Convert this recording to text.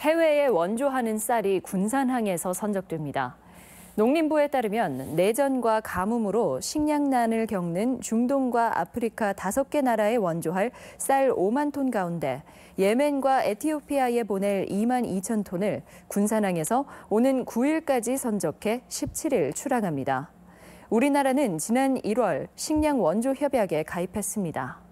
해외에 원조하는 쌀이 군산항에서 선적됩니다. 농림부에 따르면 내전과 가뭄으로 식량난을 겪는 중동과 아프리카 다섯 개 나라에 원조할 쌀 5만 톤 가운데 예멘과 에티오피아에 보낼 2만 2천 톤을 군산항에서 오는 9일까지 선적해 17일 출항합니다. 우리나라는 지난 1월 식량 원조 협약에 가입했습니다.